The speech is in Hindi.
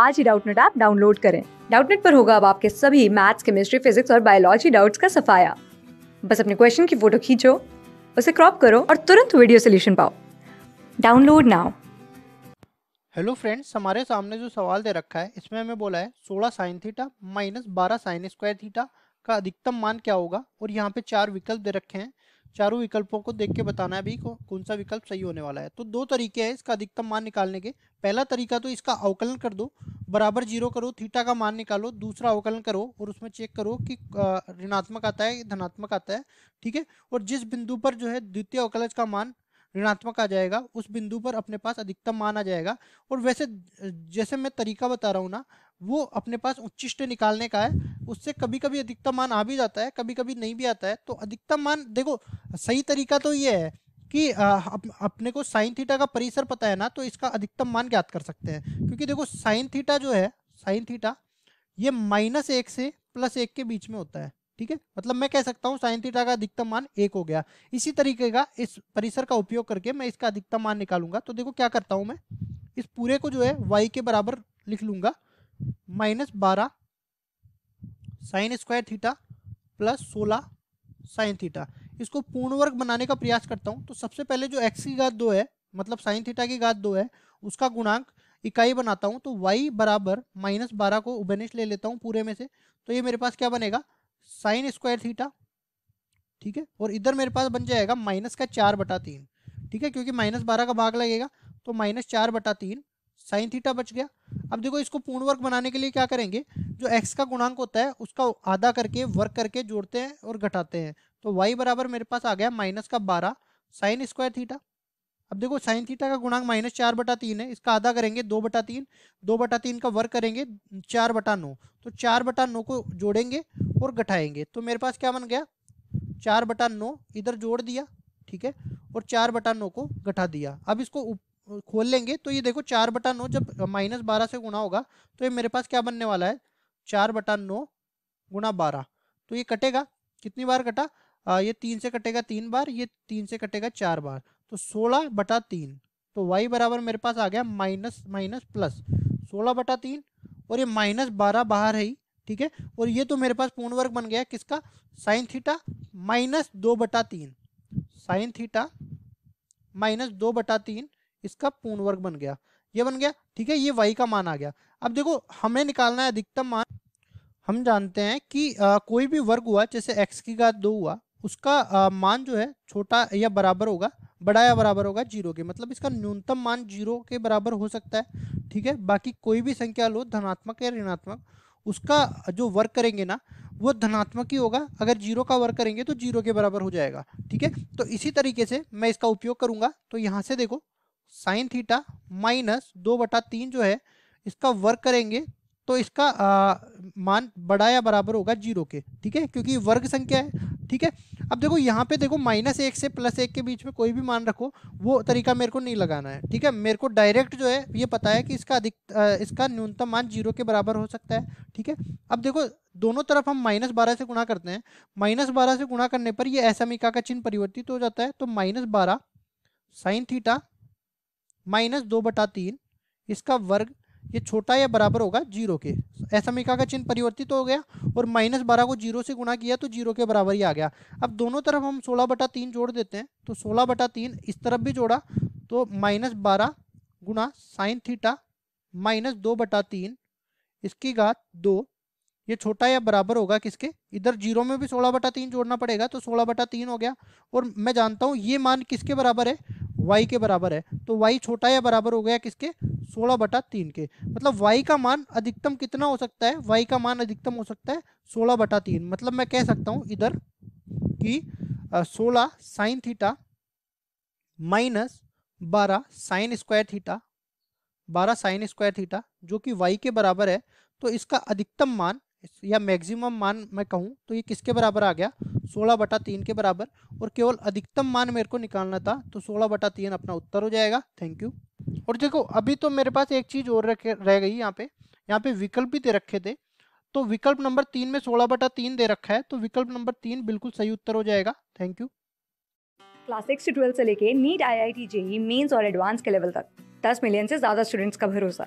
आज ही डाउटनेट ऐप डाउनलोड करें डाउटनेट पर होगा अब आपके सभी मैथ्स केमिस्ट्री फिजिक्स और बायोलॉजी डाउट्स का सफाया बस अपने क्वेश्चन की फोटो खींचो उसे क्रॉप करो और तुरंत वीडियो सोल्यूशन पाओ डाउनलोड नाउ हेलो फ्रेंड्स हमारे सामने जो सवाल दे रखा है इसमें हमें बोला है सोलह साइन थीटा माइनस बारह साइन स्क्वायर थीटा का अधिकतम मान क्या होगा और यहाँ पे चार विकल्प दे रखे हैं चारों विकल्पों को देख के बताना है अभी कौन सा विकल्प सही होने वाला है तो दो तरीके हैं इसका अधिकतम मान निकालने के पहला तरीका तो इसका अवकलन कर दो बराबर जीरो करो थीटा का मान निकालो दूसरा अवकलन करो और उसमें चेक करो कि ऋणात्मक आता है धनात्मक आता है ठीक है और जिस बिंदु पर जो है द्वितीय अवकलज का मान ऋणात्मक आ जाएगा उस बिंदु पर अपने पास अधिकतम मान आ जाएगा और वैसे जैसे मैं तरीका बता रहा हूँ ना वो अपने पास उच्चिष्ट निकालने का है उससे कभी कभी अधिकतम मान आ भी जाता है कभी कभी नहीं भी आता है तो अधिकतम मान देखो सही तरीका तो ये है कि अप, अपने को साइन थीटा का परिसर पता है ना तो इसका अधिकतम मान ज्ञात कर सकते हैं क्योंकि देखो साइन थीटा जो है साइन थीटा ये माइनस एक से प्लस एक के बीच में होता है ठीक है मतलब मैं कह सकता हूँ साइन थीटा का अधिकतम मान एक हो गया इसी तरीके का इस परिसर का उपयोग करके मैं इसका अधिकतम मान निकालूंगा तो देखो क्या करता हूँ मैं इस पूरे को जो है वाई के बराबर लिख लूंगा माइनस बारह साइन स्क्वायर थीटा प्लस सोलह साइन थीटा इसको पूर्ण वर्ग बनाने का प्रयास करता हूँ तो सबसे पहले जो एक्स की घात दो है मतलब साइन थीटा की घात दो है उसका गुणांक इकाई बनाता हूँ तो वाई बराबर माइनस बारह को उबेनिश ले लेता हूँ पूरे में से तो ये मेरे पास क्या बनेगा साइन स्क्वायर थीटा ठीक है और इधर मेरे पास बन जाएगा माइनस का चार बटा तीन ठीक है क्योंकि माइनस बारह का भाग लगेगा तो माइनस चार बटा तीन साइन थीटा बच गया अब देखो इसको पूर्ण वर्ग बनाने के लिए क्या करेंगे जो एक्स का गुणांक होता है उसका आधा करके वर्ग करके जोड़ते हैं और घटाते हैं तो वाई बराबर मेरे पास आ गया माइनस का बारह साइन स्क्वायर थीटा अब देखो साइन थीटा का गुणांक माइनस चार बटा तीन है इसका आधा करेंगे दो बटा तीन दो बटा तीन का वर्ग करेंगे चार बटा नौ तो चार बटा नौ को जोड़ेंगे और घटाएंगे तो मेरे पास क्या बन गया चार बटा नौ इधर जोड़ दिया ठीक है और चार बटा नौ को घटा दिया अब इसको खोल लेंगे तो ये देखो चार बटा नौ जब माइनस बारह से गुणा होगा तो ये मेरे पास क्या बनने वाला है चार बटा नौ गुणा बारह तो ये कटेगा कितनी बार कटा आ, ये तीन से कटेगा तीन बार ये तीन से कटेगा चार बार तो सोलह बटा तीन तो वाई बराबर मेरे पास आ गया माइनस माइनस प्लस सोलह बटा तीन और ये माइनस बारह बाहर है ही ठीक है और ये तो मेरे पास पूर्ण वर्ग बन गया किसका साइन थीटा माइनस दो बटा तीन साइन थीटा माइनस दो बटा तीन इसका पूर्ण वर्ग बन गया ये बन गया ठीक है ये वाई का मान आ गया अब देखो हमें निकालना है अधिकतम मान हम जानते हैं कि आ, कोई भी वर्ग हुआ जैसे एक्स की घात दो हुआ उसका आ, मान जो है छोटा या बराबर होगा बड़ा या बराबर होगा जीरो के मतलब इसका न्यूनतम मान जीरो के बराबर हो सकता है ठीक है बाकी कोई भी संख्या लो धनात्मक या ऋणात्मक उसका जो वर्क करेंगे ना वो धनात्मक ही होगा अगर जीरो का वर्क करेंगे तो जीरो के बराबर हो जाएगा ठीक है तो इसी तरीके से मैं इसका उपयोग करूंगा तो यहाँ से देखो साइन थीटा माइनस दो बटा तीन जो है इसका वर्ग करेंगे तो इसका आ, मान बड़ा या बराबर होगा जीरो के ठीक है क्योंकि वर्ग संख्या है ठीक है अब देखो यहाँ पे देखो माइनस एक से प्लस एक के बीच में कोई भी मान रखो वो तरीका मेरे को नहीं लगाना है ठीक है मेरे को डायरेक्ट जो है ये पता है कि इसका अधिक इसका न्यूनतम मान जीरो के बराबर हो सकता है ठीक है अब देखो दोनों तरफ हम माइनस बारह से गुणा करते हैं माइनस बारह से गुणा करने पर यह ऐसा मिका का चिन्ह परिवर्तित हो जाता है तो माइनस बारह साइन थीटा माइनस दो बटा तीन इसका वर्ग ये छोटा या बराबर होगा जीरो के असमिका का चिन्ह परिवर्तित हो गया और माइनस बारह को जीरो से गुणा किया तो जीरो के बराबर ही आ गया अब दोनों तरफ हम सोलह बटा तीन जोड़ देते हैं तो सोलह बटा तीन इस तरफ भी जोड़ा तो माइनस बारह गुणा साइन थीटा माइनस दो बटा तीन इसकी घात दो ये छोटा या बराबर होगा किसके इधर जीरो में भी सोलह बटा तीन जोड़ना पड़ेगा तो सोलह बटा तीन हो गया और मैं जानता हूँ ये मान किसके बराबर है वाई के बराबर है तो वाई छोटा या बराबर हो गया किसके सोलह बटा तीन के मतलब वाई का मान अधिकतम कितना हो सकता है वाई का मान अधिकतम हो सकता है सोलह बटा तीन मतलब मैं कह सकता हूँ इधर कि सोलह साइन थीटा माइनस बारह साइन स्क्वायर थीटा बारह साइन स्क्वायर थीटा जो कि वाई के बराबर है तो इसका अधिकतम मान या मैक्सिमम मान मैं कहूँ तो ये किसके बराबर आ गया सोलह बटा तीन के बराबर और केवल अधिकतम मान मेरे को निकालना था तो सोलह बटा तीन अपना उत्तर हो जाएगा थैंक यू और देखो अभी तो मेरे पास एक चीज़ और रह गई यहाँ पे यहाँ पे विकल्प भी दे रखे थे तो विकल्प नंबर तीन में सोलह बटा तीन दे रखा है तो विकल्प नंबर तीन बिल्कुल सही उत्तर हो जाएगा थैंक यू क्लास सिक्स से ट्वेल्थ से लेके NEET I I T JEE Mains और एडवांस के लेवल तक दस मिलियन से ज़्यादा स्टूडेंट्स का भरोसा